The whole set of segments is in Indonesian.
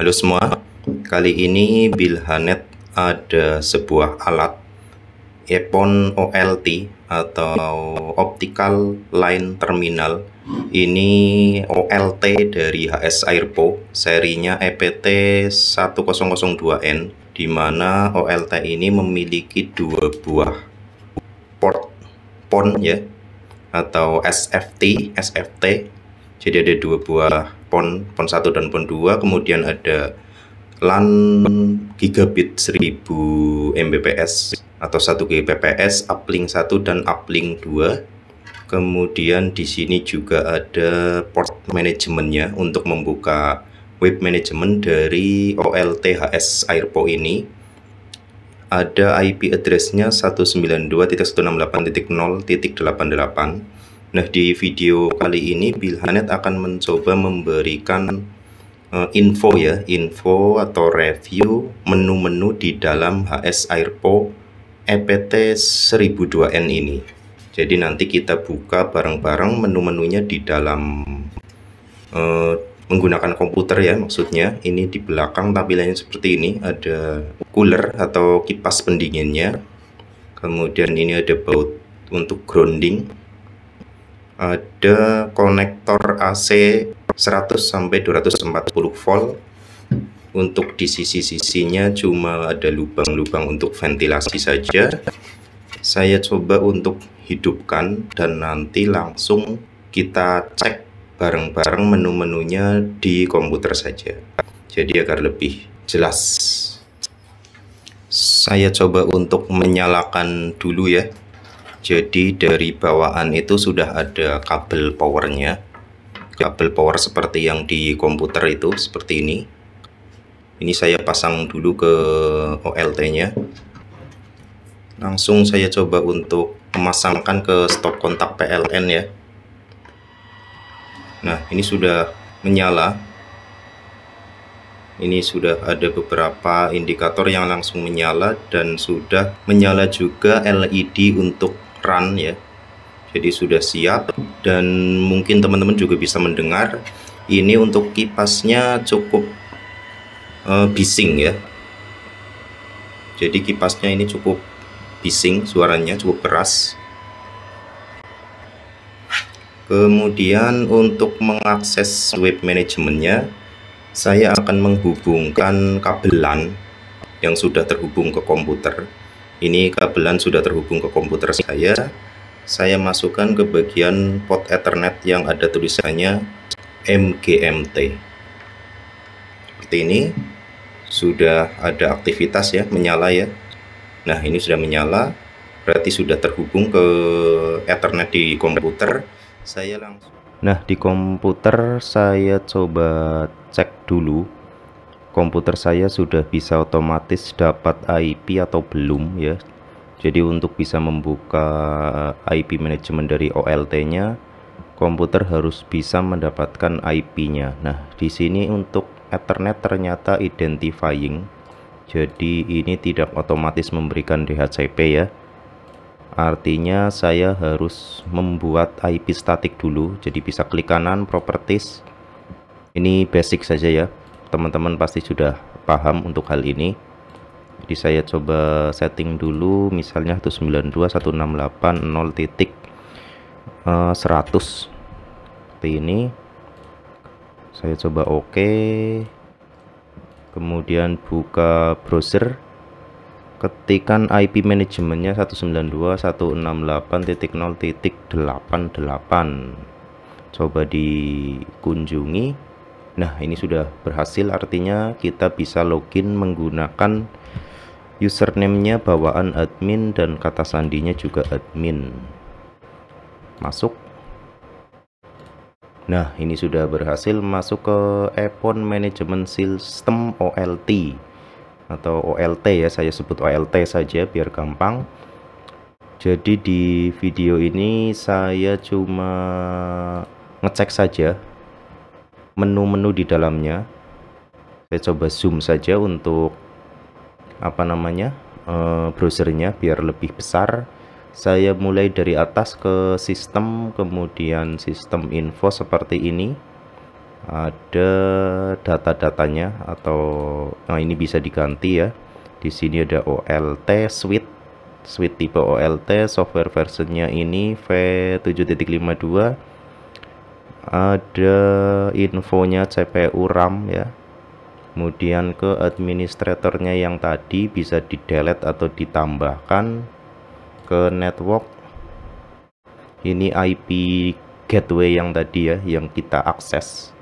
Halo semua, kali ini Bilhanet ada sebuah alat Epon OLT atau Optical Line Terminal ini OLT dari HS Airpo serinya EPT 1002N di mana OLT ini memiliki dua buah port PON ya atau SFT SFT jadi ada dua buah PON, PON 1 dan PON 2, kemudian ada LAN gigabit 1000 Mbps atau 1 Gbps, uplink 1 dan uplink 2. Kemudian di sini juga ada port manajemennya untuk membuka web management dari OLTHS Airpo ini. Ada IP address-nya 192.168.0.88 Nah, di video kali ini Bilhanet akan mencoba memberikan uh, info ya, info atau review menu-menu di dalam HS Airpo EPT 1002N ini. Jadi nanti kita buka bareng-bareng menu-menunya di dalam uh, menggunakan komputer ya maksudnya. Ini di belakang tampilannya seperti ini, ada cooler atau kipas pendinginnya. Kemudian ini ada baut untuk grounding ada konektor AC 100 sampai 240 volt untuk di sisi-sisinya cuma ada lubang-lubang untuk ventilasi saja saya coba untuk hidupkan dan nanti langsung kita cek bareng-bareng menu-menunya di komputer saja jadi agar lebih jelas saya coba untuk menyalakan dulu ya jadi dari bawaan itu sudah ada kabel powernya. Kabel power seperti yang di komputer itu, seperti ini. Ini saya pasang dulu ke OLT-nya. Langsung saya coba untuk memasangkan ke stop kontak PLN ya. Nah, ini sudah menyala. Ini sudah ada beberapa indikator yang langsung menyala dan sudah menyala juga LED untuk run ya. Jadi sudah siap dan mungkin teman-teman juga bisa mendengar ini untuk kipasnya cukup uh, bising ya. Jadi kipasnya ini cukup bising suaranya cukup keras. Kemudian untuk mengakses web manajemennya, saya akan menghubungkan kabelan yang sudah terhubung ke komputer ini kabelan sudah terhubung ke komputer saya. Saya masukkan ke bagian port Ethernet yang ada tulisannya MGMT. Seperti ini. Sudah ada aktivitas ya, menyala ya. Nah, ini sudah menyala. Berarti sudah terhubung ke Ethernet di komputer. Saya langsung Nah, di komputer saya coba cek dulu komputer saya sudah bisa otomatis dapat IP atau belum ya jadi untuk bisa membuka IP manajemen dari OLT nya komputer harus bisa mendapatkan IP nya nah di sini untuk Ethernet ternyata identifying jadi ini tidak otomatis memberikan DHCP ya artinya saya harus membuat IP statik dulu jadi bisa klik kanan properties ini basic saja ya teman-teman pasti sudah paham untuk hal ini jadi saya coba setting dulu misalnya 192.168.0 titik 100 eh, seperti ini saya coba oke okay. kemudian buka browser ketikan IP manajemennya 192.168.0.88 coba dikunjungi Nah, ini sudah berhasil artinya kita bisa login menggunakan username-nya bawaan admin dan kata sandinya juga admin. Masuk. Nah, ini sudah berhasil masuk ke Epon Management System OLT atau OLT ya, saya sebut OLT saja biar gampang. Jadi di video ini saya cuma ngecek saja menu-menu di dalamnya saya coba zoom saja untuk apa namanya e, browsernya biar lebih besar saya mulai dari atas ke sistem kemudian sistem info seperti ini ada data-datanya atau nah ini bisa diganti ya di sini ada OLT suite suite tipe OLT software versionnya ini V7.52 ada infonya CPU RAM ya kemudian ke administratornya yang tadi bisa di delete atau ditambahkan ke network ini IP gateway yang tadi ya yang kita akses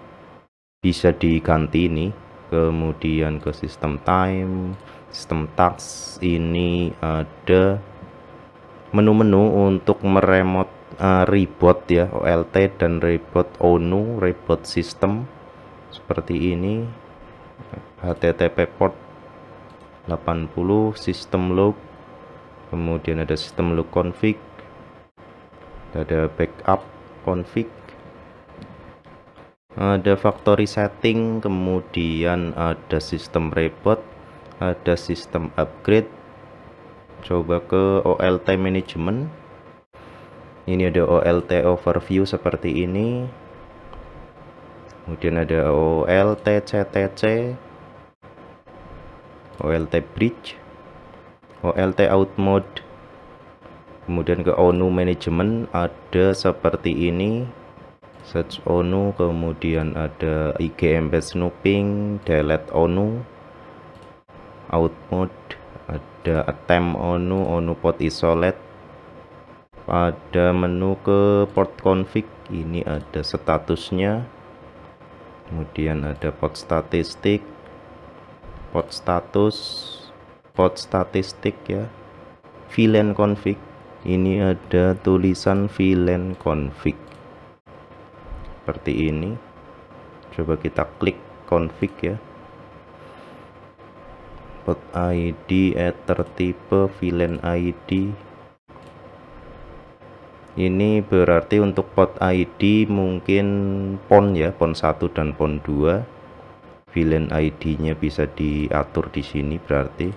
bisa diganti ini kemudian ke sistem time sistem task ini ada menu-menu untuk meremot uh, eh, reboot ya OLT dan reboot ONU reboot system seperti ini HTTP port 80 system log kemudian ada system log config ada backup config ada factory setting kemudian ada sistem reboot ada sistem upgrade coba ke OLT management ini ada OLT overview seperti ini kemudian ada OLT CTC OLT bridge OLT out mode kemudian ke ONU management ada seperti ini search ONU kemudian ada IGMP snooping delete ONU out mode ada attempt ONU ONU pot isolate pada menu ke port config ini ada statusnya kemudian ada port statistik port status port statistik ya VLAN config ini ada tulisan VLAN config seperti ini coba kita klik config ya port ID ether tipe VLAN ID ini berarti untuk port ID mungkin PON ya PON 1 dan PON 2 VLAN ID nya bisa diatur di sini berarti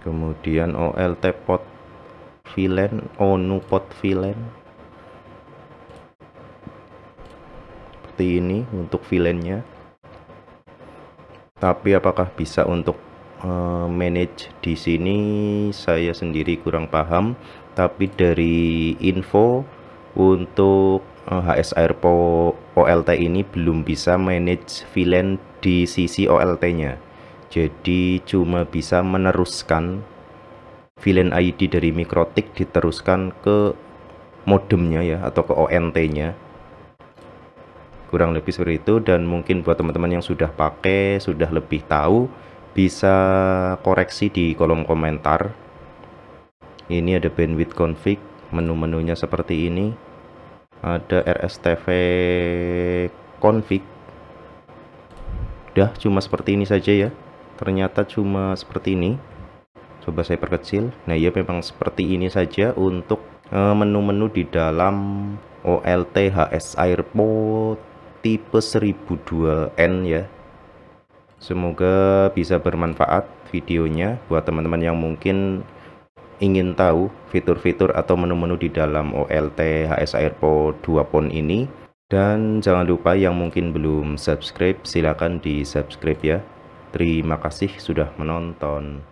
kemudian OLT port VLAN ONU port VLAN seperti ini untuk VLAN nya tapi apakah bisa untuk Eh, manage di sini saya sendiri kurang paham tapi dari info untuk HS eh, HSR OLT ini belum bisa manage VLAN di sisi OLT-nya jadi cuma bisa meneruskan VLAN ID dari Mikrotik diteruskan ke modemnya ya atau ke ONT-nya kurang lebih seperti itu dan mungkin buat teman-teman yang sudah pakai sudah lebih tahu bisa koreksi di kolom komentar ini ada bandwidth config menu-menunya seperti ini ada rstv config udah cuma seperti ini saja ya ternyata cuma seperti ini coba saya perkecil nah ya memang seperti ini saja untuk eh, menu-menu di dalam OLT HS airpo tipe 1002N ya Semoga bisa bermanfaat videonya buat teman-teman yang mungkin ingin tahu fitur-fitur atau menu-menu di dalam OLT HS Airpo 2 Pon ini. Dan jangan lupa yang mungkin belum subscribe, silakan di subscribe ya. Terima kasih sudah menonton.